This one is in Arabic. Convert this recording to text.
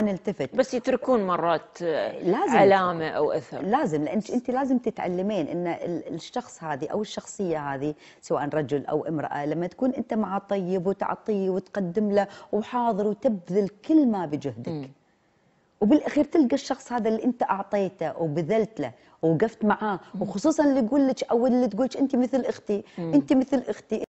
نلتفت بس يتركون مرات آه، لازم علامه او اثر لازم لان انت لازم تتعلمين ان الشخص هذه او الشخصيه هذه سواء رجل او امراه لما تكون انت معه طيب وتعطيه وتقدم له وحاضر وتبذل كل ما بجهدك م. وبالاخير تلقى الشخص هذا اللي انت اعطيته وبذلت له ووقفت معاه وخصوصا اللي يقول لك او اللي تقول انت مثل اختي انت مثل اختي